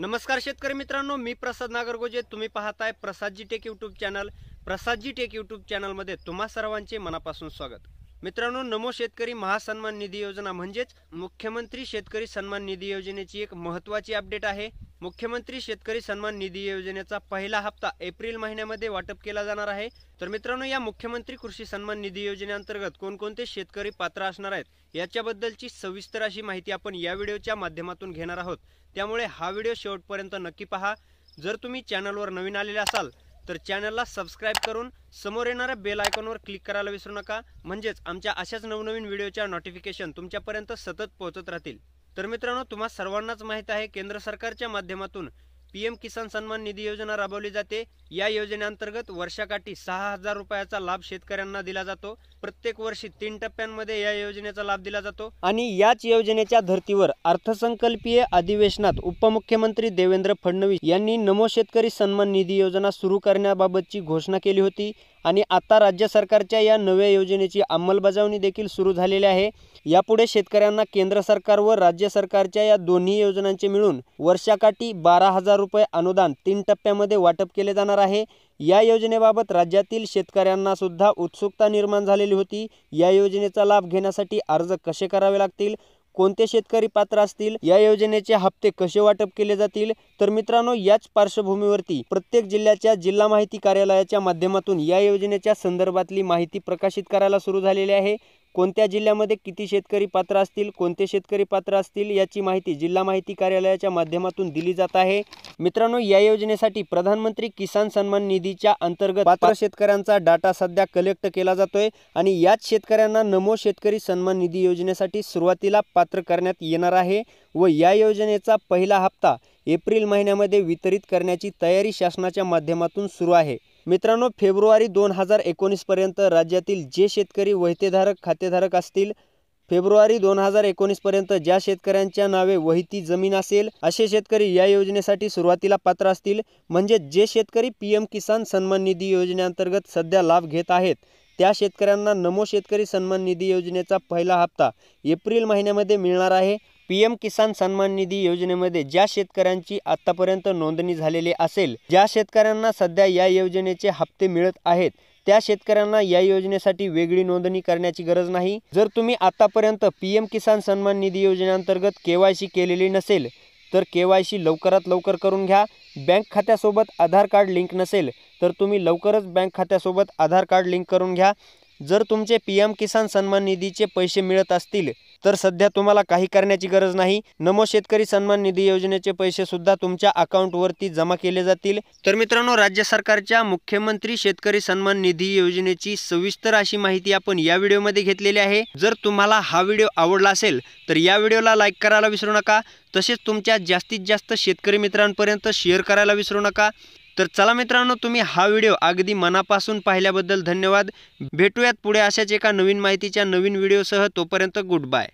नमस्कार शेतकरी मित्रांनो मी प्रसाद नागरगोजे तुम्ही पाहताय Prasadji tech YouTube channel Prasadji tech YouTube चॅनलमध्ये तुम्हा सर्वांचे मनापासून स्वागत मित्रांनो नमो शेतकरी महासन्मान निधी योजना म्हणजेच मुख्यमंत्री शेतकरी सन्मान निधी योजनेची एक महत्त्वाची अपडेट आहे मुख्यमंत्री शेतकरी सन्मान निधी योजनेचा पहिला हप्ता एप्रिल महिन्यामध्ये वाटप केला जाणार आहे तर मित्रांनो या मुख्यमंत्री कृषी सन्मान निधी योजनेअंतर्गत कोणकोणते शेतकरी पात्र असणार आहेत याच्याबद्दलची सविस्तर अशी माहिती आपण या व्हिडिओच्या माध्यमातून घेणार आहोत त्यामुळे हा व्हिडिओ शेवटपर्यंत नक्की पहा जर तुम्ही चॅनलवर नवीन आलेले असाल तर चॅनलला सबस्क्राईब करून समोर येणाऱ्या बेल आयकॉनवर क्लिक करायला विसरू नका म्हणजेच आमच्या अशाच नवनवीन व्हिडिओच्या नोटिफिकेशन तुमच्यापर्यंत सतत पोहोचत राहतील तर मित्रांनो तुम्हा सर्वांनाच माहित आहे केंद्र सरकारच्या माध्यमातून पीएम किसान सन्मान निधी योजना राबवली जाते या योजनेअंतर्गत वर्षाकाठी सहा हजार रुपयाचा लाभ शेतकऱ्यांना दिला जातो प्रत्येक वर्षी तीन टप्प्यांमध्ये या योजनेचा लाभ दिला जातो आणि याच योजनेच्या धर्तीवर अर्थसंकल्पीय अधिवेशनात उपमुख्यमंत्री देवेंद्र फडणवीस यांनी नमो शेतकरी सन्मान निधी योजना सुरू करण्याबाबतची घोषणा केली होती आणि आता राज्य सरकारच्या या नव्या योजनेची अंमलबजावणी देखील सुरू झालेली आहे यापुढे शेतकऱ्यांना केंद्र सरकार व राज्य सरकारच्या या दोन्ही योजनांचे मिळून वर्षाकाठी बारा हजार रुपये अनुदान तीन टप्प्यामध्ये वाटप केले जाणार आहे या योजनेबाबत राज्यातील शेतकऱ्यांना सुद्धा उत्सुकता निर्माण झालेली होती या योजनेचा लाभ घेण्यासाठी अर्ज कसे करावे लागतील कोणते शेतकरी पात्र असतील या योजनेचे हप्ते कसे वाटप केले जातील तर मित्रांनो याच पार्श्वभूमीवरती प्रत्येक जिल्ह्याच्या जिल्हा माहिती कार्यालयाच्या माध्यमातून या योजनेच्या संदर्भातली माहिती प्रकाशित करायला सुरू झालेली आहे कोणत्या जिल्ह्यामध्ये किती शेतकरी पात्र असतील कोणते शेतकरी पात्र असतील याची माहिती जिल्हा माहिती कार्यालयाच्या माध्यमातून दिली जात आहे मित्रांनो या योजनेसाठी प्रधानमंत्री किसान सन्मान निधीच्या अंतर्गत पात्र शेतकऱ्यांचा डाटा सध्या कलेक्ट केला जातोय आणि याच शेतकऱ्यांना नमो शेतकरी सन्मान निधी योजनेसाठी सुरुवातीला पात्र करण्यात येणार आहे व या योजनेचा पहिला हप्ता एप्रिल महिन्यामध्ये वितरित करण्याची तयारी शासनाच्या माध्यमातून सुरू आहे मित्रांनो फेब्रुवारी दोन हजार एकोणीसपर्यंत राज्यातील जे शेतकरी वहितेधारक खातेधारक असतील फेब्रुवारी दोन हजार एकोणीसपर्यंत ज्या शेतकऱ्यांच्या नावे वहिती जमीन असेल असे शेतकरी या योजनेसाठी सुरुवातीला पात्र असतील म्हणजे जे शेतकरी पी एम किसान सन्मान निधी योजनेअंतर्गत सध्या लाभ घेत आहेत त्या शेतकऱ्यांना नमो शेतकरी सन्मान निधी योजनेचा पहिला हप्ता एप्रिल महिन्यामध्ये मिळणार आहे पी एम किसान सन्मान निधी योजनेमध्ये ज्या शेतकऱ्यांची आतापर्यंत नोंदणी झालेली असेल ज्या शेतकऱ्यांना सध्या या योजनेचे हप्ते मिळत आहेत त्या शेतकऱ्यांना या योजनेसाठी वेगळी नोंदणी करण्याची गरज नाही जर तुम्ही आतापर्यंत पी एम किसान सन्मान निधी योजनेअंतर्गत के वाय सी केलेली नसेल तर के वाय सी लवकरात लवकर करून घ्या बँक खात्यासोबत आधार कार्ड लिंक नसेल तर तुम्ही लवकरच बँक खात्यासोबत आधार कार्ड लिंक करून घ्या जर तुमचे पी एम किसान सन्मान निधीचे पैसे मिळत असतील तर सध्या तुम्हाला काही करण्याची गरज नाही नमो शेतकरी सन्मान निधी योजनेचे पैसे सुद्धा तुमच्या अकाउंटवरती जमा केले जातील तर मित्रांनो राज्य सरकारच्या मुख्यमंत्री शेतकरी सन्मान निधी योजनेची सविस्तर अशी माहिती आपण या व्हिडिओमध्ये घेतलेली आहे जर तुम्हाला हा व्हिडिओ आवडला असेल तर या व्हिडिओला लाईक करायला विसरू नका तसेच तुमच्या जास्तीत जास्त शेतकरी मित्रांपर्यंत शेअर करायला विसरू नका तर चला मित्रांनो तुम्ही हा व्हिडिओ अगदी मनापासून पाहिल्याबद्दल धन्यवाद भेटूयात पुढे अशाच एका नवीन माहितीच्या नवीन व्हिडिओसह तोपर्यंत गुड बाय